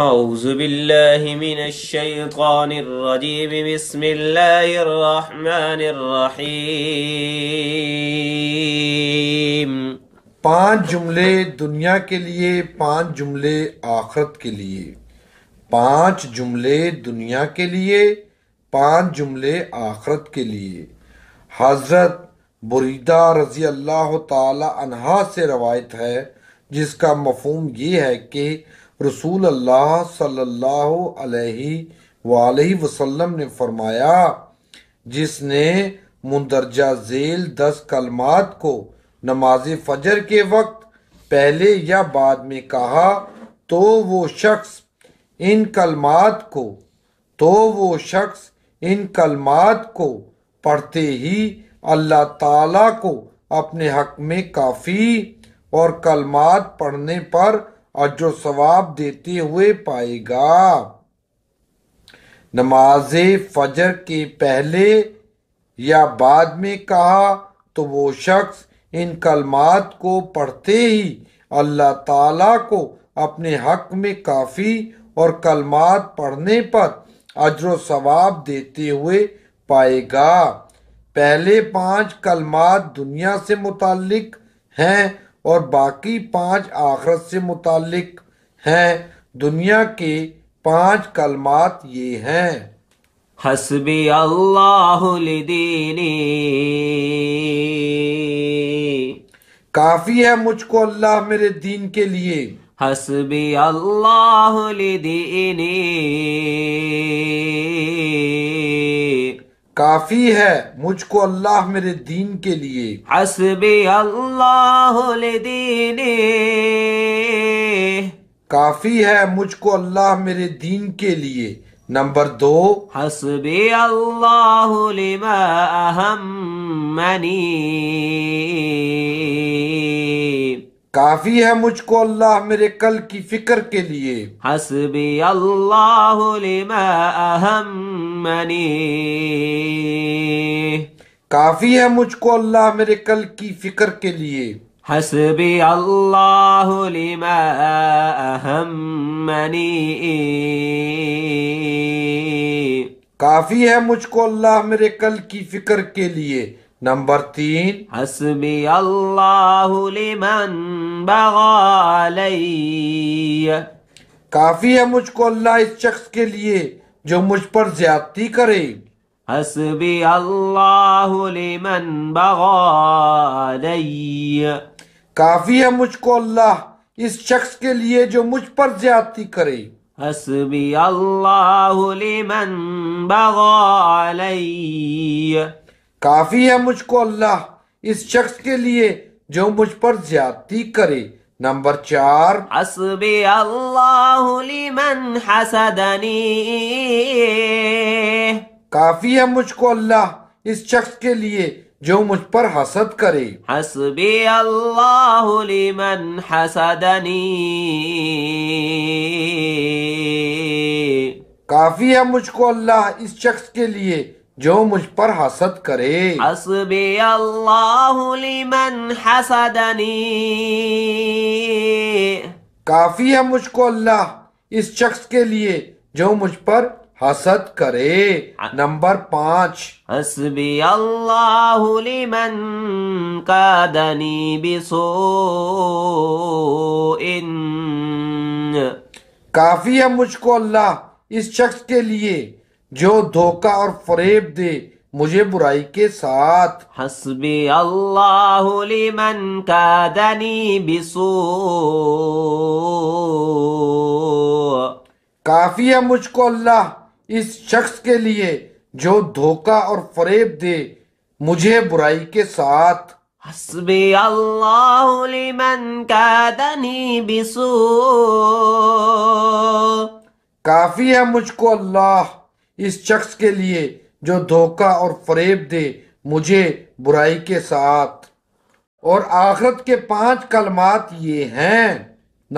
اعوذ باللہ من الشیطان الرجیم بسم اللہ الرحمن الرحیم پانچ جملے دنیا کے لیے پانچ جملے آخرت کے لیے پانچ جملے دنیا کے لیے پانچ جملے آخرت کے لیے حضرت بریدہ رضی اللہ تعالی عنہ سے روایت ہے جس کا مفہوم یہ ہے کہ رسول اللہ صلی اللہ علیہ وآلہ وسلم نے فرمایا جس نے مندرجہ ذیل دس کلمات کو نماز فجر کے وقت پہلے یا بعد میں کہا تو وہ شخص ان کلمات کو تو وہ شخص ان کلمات کو پڑھتے ہی اللہ تعالیٰ کو اپنے حق میں کافی اور کلمات پڑھنے پر اور جو ثواب دیتے ہوئے پائے گا نماز فجر کے پہلے یا بعد میں کہا تو وہ شخص ان کلمات کو پڑھتے ہی اللہ تعالیٰ کو اپنے حق میں کافی اور کلمات پڑھنے پر اجر و ثواب دیتے ہوئے پائے گا پہلے پانچ کلمات دنیا سے متعلق ہیں اور باقی پانچ آخرت سے متعلق ہیں دنیا کے پانچ کلمات یہ ہیں حسب اللہ لدینی کافی ہے مجھ کو اللہ میرے دین کے لیے حسبی اللہ لدینی کافی ہے مجھ کو اللہ میرے دین کے لیے حسب اللہ لدینی کافی ہے مجھ کو اللہ میرے دین کے لیے نمبر دو حسب اللہ لما اہمنی کافی ہے مجھ کو اللہ میرے کل کی فکر کے لیے حسب اللہ لما اہمنی کافی ہے مجھ کو اللہ میرے کل کی فکر کے لیے حسبی اللہ لما منی کافی ہے مجھ کو اللہ میرے کل کی فکر کے لیے نمبر تین حسبی اللہ علی کافی ہے مجھ کو اللہ اس شخص کے لیے جو مجھ پر زیادتی کرے حسبی اللہ لمن بغا علی کافی ہے مجھ کو اللہ اس شخص کے لیے جو مجھ پر زیادتی کرے حسبی اللہ لمن بغا علی کافی ہے مجھ کو اللہ اس شخص کے لیے جو مجھ پر زیادتی کرے نمبر چار حسبی اللہ لمن حسدنی کافی ہے مجھ کو اللہ اس شخص کے لیے جو مجھ پر حسد کرے حسبی اللہ لمن حسدنی کافی ہے مجھ کو اللہ اس شخص کے لیے جو مجھ پر حسد کرے حسبی اللہ لمن حسدنی کافی ہے مجھ کو اللہ اس شخص کے لیے جو مجھ پر حسد کرے نمبر پانچ حسبی اللہ لمن قادنی بسوء کافی ہے مجھ کو اللہ اس شخص کے لیے جو دھوکہ اور فریب دے مجھے برائی کے ساتھ حسبی اللہ لمن قادنی بسوء کافی ہے مجھ کو اللہ اس شخص کے لیے جو دھوکہ اور فریب دے مجھے برائی کے ساتھ اللہ لمن بسو کافی ہے مجھ کو اللہ اس شخص کے لیے جو دھوکہ اور فریب دے مجھے برائی کے ساتھ اور آخرت کے پانچ کلمات یہ ہیں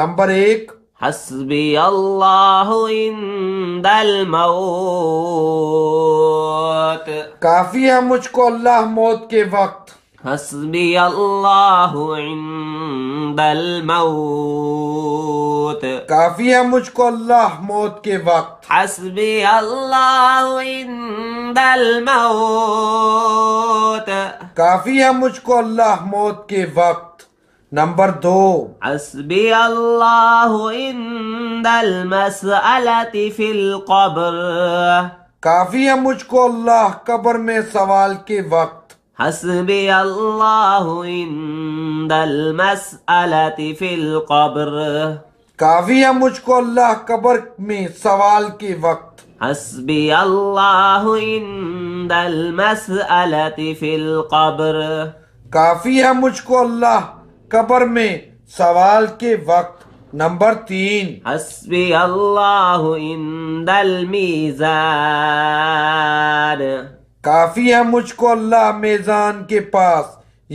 نمبر ایک حسبی اللہ عند الموت کافی ہے مجھ کو اللہ موت کے وقت حسبی اللہ عند الموت کافی ہے مجھ کو اللہ موت کے وقت حسبی اللہ عند الموت کافی ہے مجھ کو اللہ موت کے وقت نمبر دو حسبی اللہ عند اللہ فی القبر کافی ہے مجھ کو اللہ قبر میں سوال کے وقت حسبی اللہ عند دلمس فی القبر کافی ہے مجھ کو اللہ قبر میں سوال کے وقت حسبی اللہ عند دلمس فی القبر کافی ہے مجھ کو اللہ قبر میں سوال کے وقت نمبر تین حسبی اللہ اند المیزان کافی ہے مجھ کو اللہ میزان کے پاس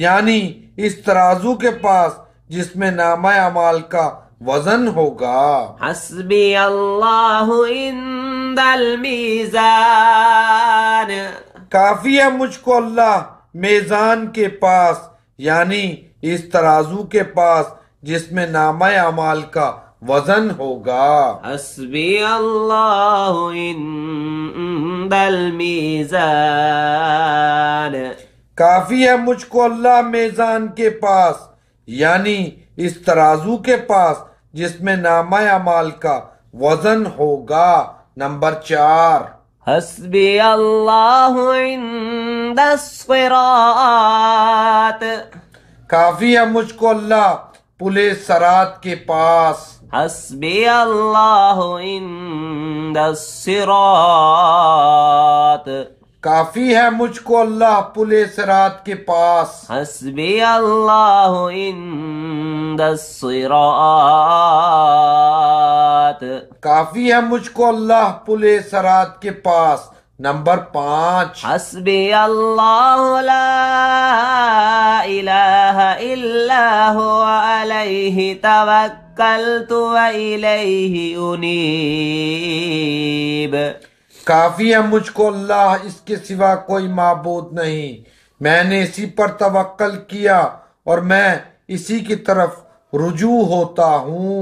یعنی اس ترازو کے پاس جس میں نام عمال کا وزن ہوگا حسبی اللہ اند المیزان کافی ہے مجھ کو اللہ میزان کے پاس یعنی اس ترازو کے پاس جس میں نام اعمال کا وزن ہوگا حسبی اللہ المیزان کافی ہے مجھ کو اللہ میزان کے پاس یعنی اس ترازو کے پاس جس میں نام اعمال کا وزن ہوگا نمبر چار حسبی اللہ اند فر کافی ہے مجھ کو اللہ پلے سرات کے پاس حسبی اللہ اند السرات کافی ہے مجھ کو اللہ پلے سرات کے پاس حسبی اللہ اند السرات کافی ہے مجھ کو اللہ پلے سرات کے پاس نمبر پانچ اللہ لا الہ الا ہوا علیہ توکلت و انیب کافی ہے مجھ کو اللہ اس کے سوا کوئی معبود نہیں میں نے اسی پر توکل کیا اور میں اسی کی طرف رجوع ہوتا ہوں